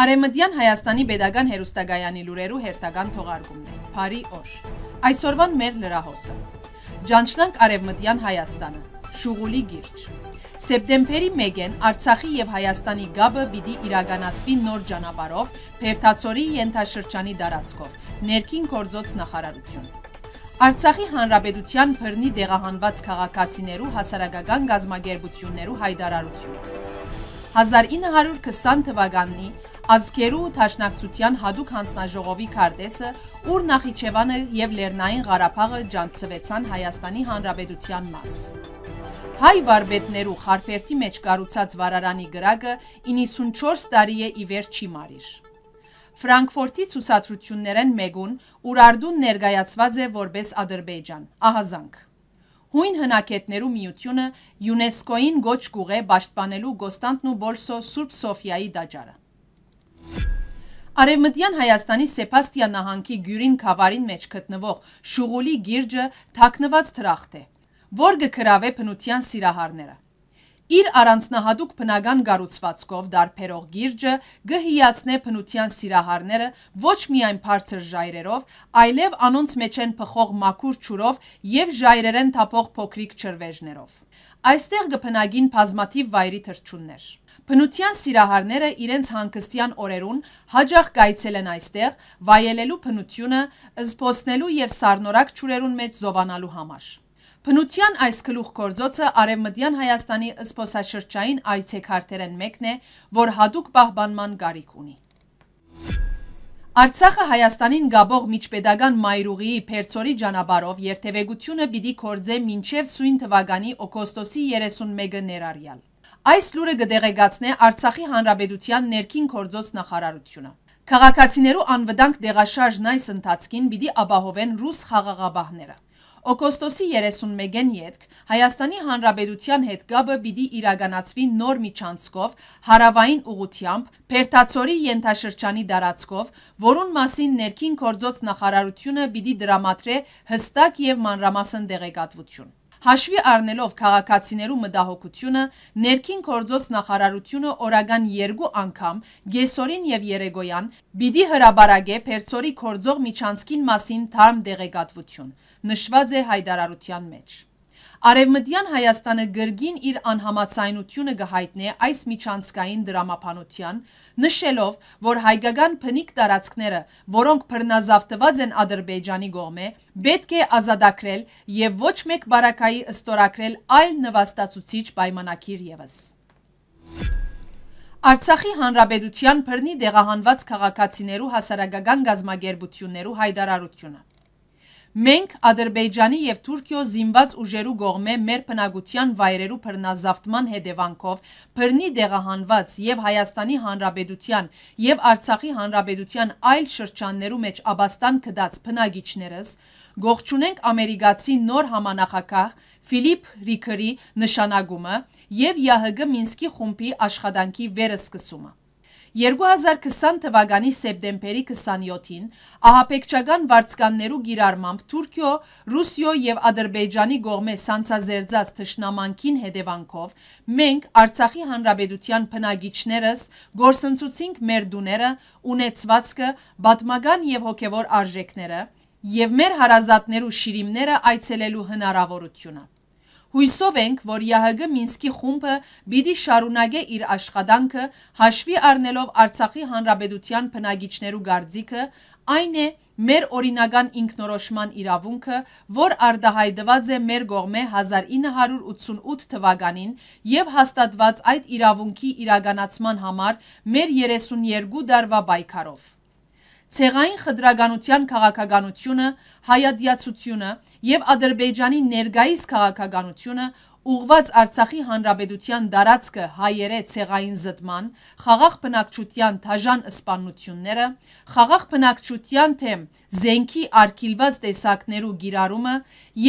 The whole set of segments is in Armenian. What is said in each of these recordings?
Արեմդյան Հայաստանի Պետական Հերոստագայանի լուրերու հերթական թողարկումն է։ Փարի օր։ Այսօրվան մեր լրահոսը։ Ջանչնանք Արևմտյան Հայաստանը։ Շուգուլի գիրճ։ Սեպտեմբերի 1-ին Արցախի եւ Հայաստանի գաբը պիտի իրականացվի նոր ճանապարով Փերթացորի ենթաշրջանի դարածքով։ Ներքին գործոց նախարարություն։ Արցախի հանրապետության բռնի դեղահանված քաղաքացիներու հասարակական գազմագերբություններու հայտարարություն։ 1920 թվականի ազգերու թաշնակցության հադուկ հանձնաժողովի քարտեզը, ուր Նախիջևանը եւ Լեռնային Ղարաբաղը ջանցվեցան Հայաստանի Հանրապետության մաս։ Հայ վարպետներու խարպերտի մեջ կառուցած վարարանի գրագը 94 տարի է ի վեր չի մարիր։ Ֆրանկֆուրտի ցուցադրություններ են մեգուն, ուր արդուն ներկայացված է որպես Ադրբեջան, ահազանգ։ Հույն հնակետներու միությունը ՅՈՒՆԵՍԿՕ-ին գոչ կուղե պաշտպանելու Գոստանտն ու Բոլսո Սուրբ Սոֆիայի դաճարը։ Արևմտյան Հայաստանի Սեպաստիա նահանգի Գյուրին Քավարին մեջ գտնվող Շուղուլի գիրջը թաքնված թրախտ է, որը գրավե բնության սիրահարները։ Իր առանձնահատուկ բնական գառուցվածքով դարբերող գիրջը գհիացնե բնության սիրահարները ոչ միայն բարձր ժայռերով, այլև անոնց մեջ են փխող մաքուր ճուրով եւ ժայռերեն թափող փոքրիկ չրվեժներով։ Այստեղ գբնագին բազմաթիվ վայրի թրջուններ։ Բնության սիրահարները իրենց հանգստյան օրերուն հաջախ կայցել են այստեղ վայելելու բնությունը, զբոսնելու և սարնորակ ճուրերուն մեջ զովանալու համար։ Բնության այս գլուխ գործոցը արևմտյան Հայաստանի զբոսաշրջային այցեքարտերեն մեկն է, որ հատուկ պահբանման գարիք ունի։ Արցախը Հայաստանին գաբող միջպետական մայրուղիի Փերծորի ճանապարհով երթևեկությունը պիտի կործե մինչև սույն թվականի օգոստոսի 31-ը ներառյալ։ Այս լուրը գդեղեգացնե Արցախի Հանրապետության ներքին գործոց նախարարությունը։ Քաղաքացիներու անվտանգ դեղաշարժն այս ընթացքին պիտի ապահովեն ռուս խաղաղապահները։ Օգոստոսի 31-ին յետք Հայաստանի Հանրապետության հետ գաբը պիտի իրականացվի նոր միջանցքով հարավային ուղությամբ Փերտացորի ենթաշրջանի դարածքով, որուն մասին ներքին գործոց նախարարությունը պիտի դրամատրե հստակ եւ մանրամասն դեղեկատվություն։ Հաշվի առնելով քաղաքացիներու մտահոգությունը, ներքին գործոց նախարարությունը օրական երկու անգամ, Գեսորին եւ Երեգոյան, պիտի հրաբարագե Փերծորի գործող միջանցքին մասին թարմ դեղեկատվություն, նշված է հայտարարության մեջ։ Արևմտյան Հայաստանը գրգին իր անհամացայնությունը գհայտնե այս միջանցկային դրամապանության, նշելով, որ հայկական փնիկ տարածքները, որոնք բռնազավթված են Ադրբեջանի գողմե, պետք է ազատագրել եւ ոչ մեկ բարակայի ըստորակրել այլ նվաստացուցիչ պայմանագիր եւս։ Արցախի Հանրապետության բռնի դեղահանված քաղաքացիներու հասարակական գազམ-ագերբություններու հայտարարությունը Մենք Ադրբեջանի եւ Թուրքիո զինված ուժերու գողմե մեր բնագության վայրերու բռնազավթման հետևանքով բռնի դեղահանված եւ Հայաստանի Հանրապետության եւ Արցախի Հանրապետության այլ շրջաններու մեջ աբաստան կդած բնագիչներս գողջունենք ամերիկացի նոր համանախակահ Ֆիլիպ Ռիկերի նշանակումը եւ ՀՀԳ Մինսկի խումբի աշխատանքի վերսկսումը 2020 թվականի սեպտեմբերի 27-ին ահապեկչական վարձկաններու գիրարմամբ Թուրքիո, Ռուսիո եւ Ադրբեջանի գողմե սանցազերծած թշնամանքին հետևանքով մենք Արցախի հանրապետության բնագիչներս գործընծուցինք մեր դուները, ունեցվածքը, պատմական եւ հոգեվոր արժեքները եւ մեր հարազատներու շիրիմները այցելելու հնարավորությունը։ Հույսով ենք, որ ԵՀԳ Մինսկի խումբը պիտի շարունակե իր աշխատանքը, հաշվի առնելով Արցախի հանրապետության բնագիչներու գարձիկը, այն է մեր օրինական ինքնորոշման իրավունքը, որ արդահայտված է մեր կողմե 1988 թվականին եւ հաստատված այդ իրավունքի իրականացման համար մեր 32 դարվա պայքարով ցեղային խտրականության քաղաքականությունը, հայադիացությունը եւ Ադրբեջանի ներգայիս քաղաքականությունը ուղված Արցախի հանրապետության տարածքը հայերե ցեղային զտման, խաղաղ բնակչության թաժան սպանությունները, խաղաղ բնակչության թեմ զենքի արգելված տեսակներու գիրառումը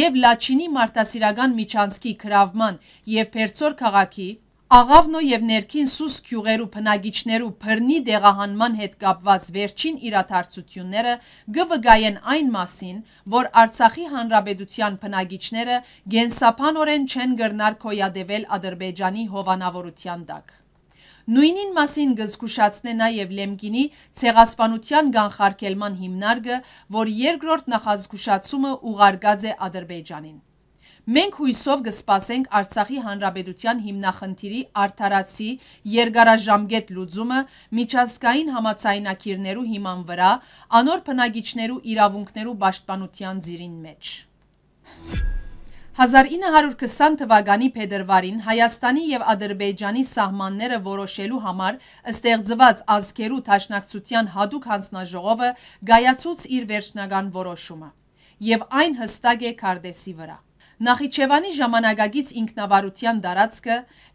եւ Լաչինի մարդասիրական միջանցքի քրավման եւ Փերծոր քաղաքի Աղավնո և ներքին սուս կյուղերու պնագիչներու պրնի դեղահանման հետ կապված վերջին իրաթարցությունները գվգայեն այն մասին, որ արցախի հանրաբեդության պնագիչները գենսապան որեն չեն գրնար կոյադևել ադրբեջանի հովանավորության դակ։ Նույնին մասին գզգուշացնե նաև լեմգինի ծեղասպանության գանխարկելման հիմնարգը, որ երկրորդ նախազգուշացումը ուղարգած է ադրբեջանին։ Մենք հույսով գսպասենք Արցախի Հանրապետության հիմնախնդիրի արդարացի երկարաժամկետ լուծումը միջազգային համացայնակիրներու հիման վրա, անոր բնագիչներու իրավունքներու պաշտպանության ձիրին մեջ։ 1920 թվականի փետրվարին Հայաստանի եւ Ադրբեջանի սահմանները որոշելու համար ստեղծված ազգերու ճաշնակցության հadoop հանձնաժողովը գայացուց իր վերջնական որոշումը եւ այն հստակ է Կարդեսի վրա։ Նախիջևանի ժամանակագից ինքնավարության տարածքը,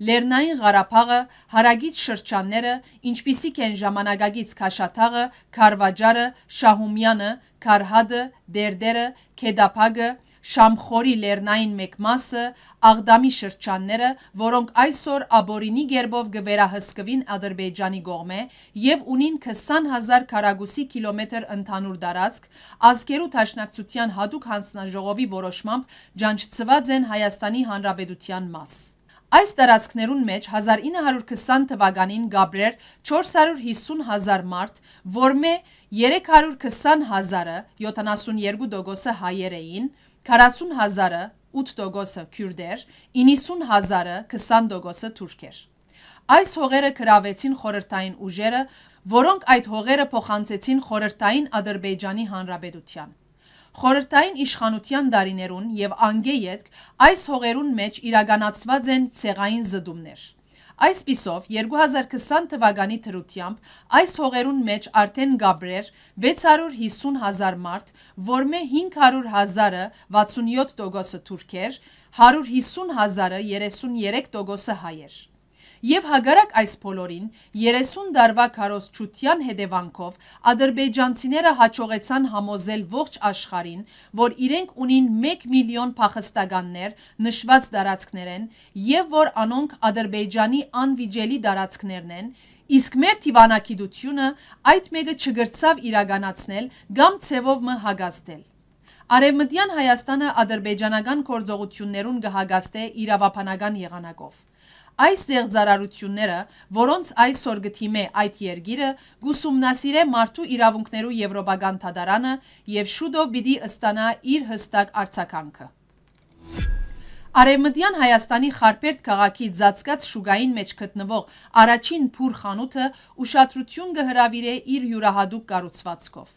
Լեռնային Ղարաբաղը, հարագից շրջանները, ինչպիսիք են ժամանակագից Քաշաթաղը, Քարվաճարը, Շահումյանը, Քարհադը, Դերդերը, Քեդափագը, Շամխորի լեռնային մեկ մասը, Աղդամի շրջանները, որոնք այսօր Աբորինի գերբով գվերահսկվին Ադրբեջանի գողմե եւ ունին 20000 քառագուսի կիլոմետր ընդհանուր տարածք, ազգերու ճաշնակցության հadoop հանձնաժողովի որոշմամբ ջանչծված են Հայաստանի Հանրապետության մաս։ Այս տարածքներուն մեջ 1920 թվականին Գաբրեր 450.000 մարդ, որմե 320.000-ը 72%-ը հայեր էին, 40 հազարը 8 տոգոսը կյուրդեր, 90 հազարը 20 տոգոսը թուրքեր։ Այս հողերը կրավեցին խորրտային ուժերը, որոնք այդ հողերը փոխանցեցին խորրտային ադրբեջանի հանրաբեդության։ Խորրտային իշխանության դարիներուն և անգեյետք այս հողերուն մեջ իրագանացված են ծեղային զդումներ։ Այս պիսով 2020 թվականի թրությամբ այս հողերուն մեջ արդեն գաբրեր 650 հազար մարդ, որմե 500 հազարը 67 տոգոսը թուրքեր, 150 հազարը 33 տոգոսը հայեր։ Եվ հագարակ այս փոլորին 30 դարվա կարոսչության հետևանքով ադրբեջանցիները հաջողեցան համոզել ողջ աշխարհին, որ իրենք ունին 1 միլիոն փախստականներ նշված տարածքներ են եւ որ անոնք Ադրբեջանի անվիճելի տարածքներն են, իսկ մեր դիվանագիտությունը այդ մեկը չգրցավ իրականացնել կամ ցևով մը հագաստել։ Արևմտյան Հայաստանը ադրբեջանական գործողություններուն կհագաստե իրավապանական եղանակով։ Այս ձեղծարարությունները, որոնց այսօր գթիմե այդ երգիրը, գուսումնասիրե մարդու իրավունքներու եվրոպական թադարանը եւ շուտով պիտի ըստանա իր հստակ արձականքը։ Արևմտյան Հայաստանի Խարպերտ քաղաքի ծածկած շուգային մեջ գտնվող առաջին փուր խանութը ուշադրություն կհրավիրե իր յուրահատուկ կառուցվածքով։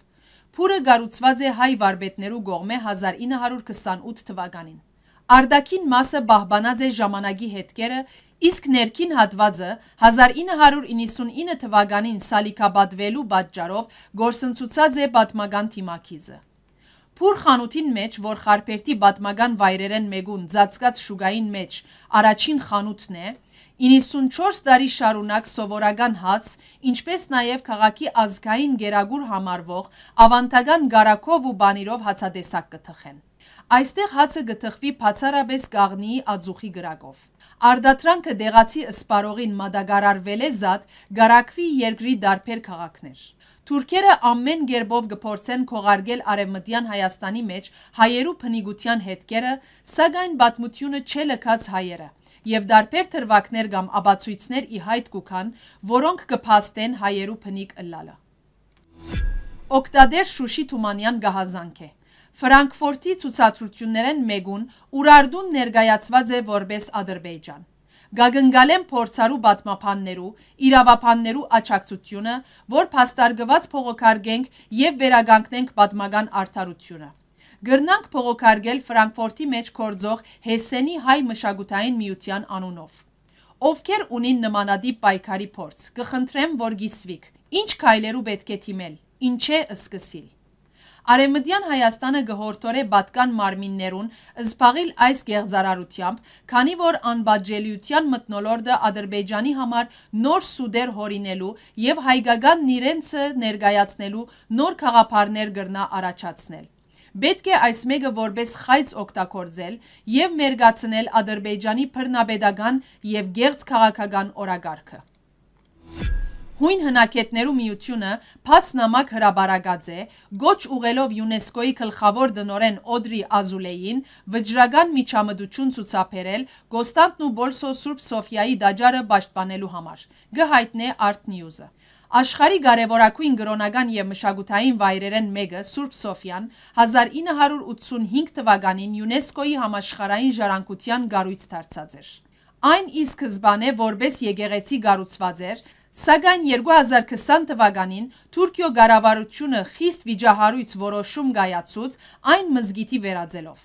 Փուրը կառուցված է հայ վարպետներու կողմէ 1928 թվականին։ Արդակին մասը բահբանած է ժամանակի հետքերը, իսկ ներքին հատվածը 1999 թվականին սալիկաբատվելու պատճառով գործընծուցած է պատմական թիմակիցը։ Փուր խանութին մեջ, որ Խարպերտի պատմական վայրերեն մեգուն ծածկած շուգային մեջ առաջին խանութն է, 94 տարի շարունակ սովորական հաց, ինչպես նաև քաղաքի ազգային գերագուր համարվող ավանդական գարակով ու բանիրով հացատեսակ կթխեն։ Այստեղ հացը գթխվի բացառապես գաղտնիի ածուխի գրակով։ Արդատրանքը դեղացի ըսպարողին մադագարարվել է զատ գարակվի երկրի դարբեր քաղաքներ։ Թուրքերը ամեն գերբով գփորձեն քողարկել արևմտյան Հայաստանի մեջ հայերու փնիգության հետքերը, սակայն բազմությունը չէ լքած հայերը եւ դարբեր թրվակներ կամ աբացույցներ ի հայտ կուքան, որոնք կփաստեն հայերու փնիկ ըլլալը։ Օկտադեր Շուշի Թումանյան գահազանք է։ Վրանքվորտի ծուցատրություններեն մեգուն ուրարդուն ներգայացված է որպես ադրբեջան։ Գագնգալ են փորձարու բատմապաններու, իրավապաններու աչակցությունը, որ պաստարգված փողոքարգենք և վերագանքնենք բատմագան արդարությունը։ Գրնանք փողոքարգել վրանքվորդի մեջ կործող հեսենի հայ մշագութային միության անունով։ Ովքեր ունին նմանադի պայքարի փորձ, կխնդրեմ, որ գիսվիք, ինչ կայլերու պետք է թիմել, ինչ է սկսիլ։ Արևմտյան Հայաստանը գհորդորե բատկան մարմիններուն զբաղիլ այս գեղձարարությամբ, քանի որ անբաժելիության մտնոլորդը Ադրբեջանի համար նոր սուդեր հորինելու եւ հայկական նիրենցը ներգայացնելու նոր խաղապարներ գրնա առաջացնել։ Պետք է այս մեկը որպես խայծ օգտագործել եւ մերգացնել Ադրբեջանի բռնաբեդական եւ գեղձ քաղաքական օրագարկը։ Հույն հնակետներու միությունը Փաց նամակ հրաբարագած է, գոչ ուղելով ՅՈՒՆԵՍԿՕ-ի գլխավոր դնորեն Օդրի Ազուլեին վճռական միջամտություն ցուցաբերել Կոստանդն ու Բոլսո Սուրբ Սոֆիայի դաճարը պաշտպանելու համար։ Գհայտնե Art News-ը։ Աշխարի կարևորագույն գրոնական եւ մշակութային վայրերեն մեկը Սուրբ Սոֆիան 1985 թվականին ՅՈՒՆԵՍԿՕ-ի համաշխարհային ժառանգության գառույց դարձած էր։ Այն ի սկզբանե որպես եկեղեցի գառուցված էր Սակայն 2020 թվականին Թուրքիո գարավարությունը խիստ վիճահարույց որոշում գայացուց այն մզգիտի վերաձելով։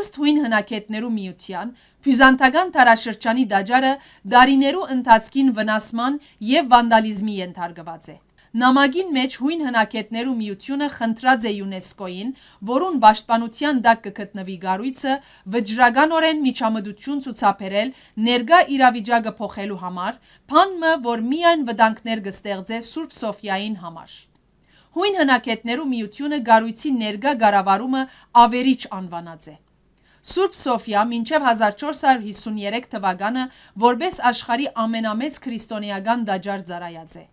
Ըստ հույն հնակետներու միության, Բյուզանդական տարաշրջանի դաջարը դարիներու ընթացքին վնասման եւ վանդալիզմի ենթարկված է։ Նամագին մեջ հույն հնակետներու միությունը խնդրած է ՅՈՒՆԵՍԿՕ-ին, որուն պաշտպանության դակ կգտնվի գարույցը վճռականորեն միջամդություն ցուցաբերել ներկա իրավիճակը փոխելու համար, փանը, որ միայն վտանգներ կստեղծե Սուրբ Սոֆիային համար։ Հույն հնակետներու միությունը գարույցի ներկա գարավարումը ավերիչ անվանած է։ Սուրբ Սոֆիա մինչև 1453 թվականը որպես աշխարի ամենամեծ քրիստոնեական դաջար ծառայած է։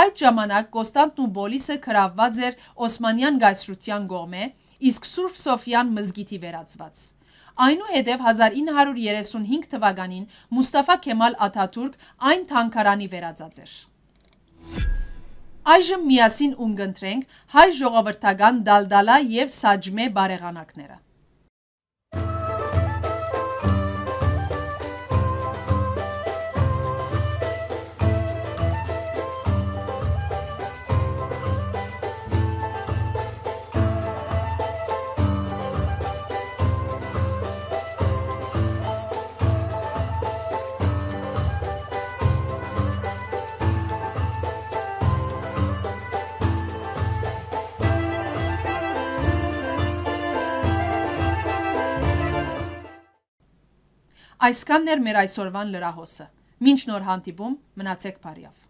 Այդ ժամանակ Կոստանտն ու Բոլիսը քրավված էր Օսմանյան գայսրության գողմե, իսկ Սուրբ Սոֆյան մզգիթի վերածված։ Այնուհետև 1935 թվականին Մուստաֆա Քեմալ Աթաթուրք այն թանկարանի վերածած էր։ Այժմ միասին ունգընտրենք հայ ժողովրդական դալդալա եւ սաջմե բարեղանակները։ Այսքանն էր մեր այսօրվան լրահոսը։ Մինչ նոր հանդիպում, մնացեք բարիով։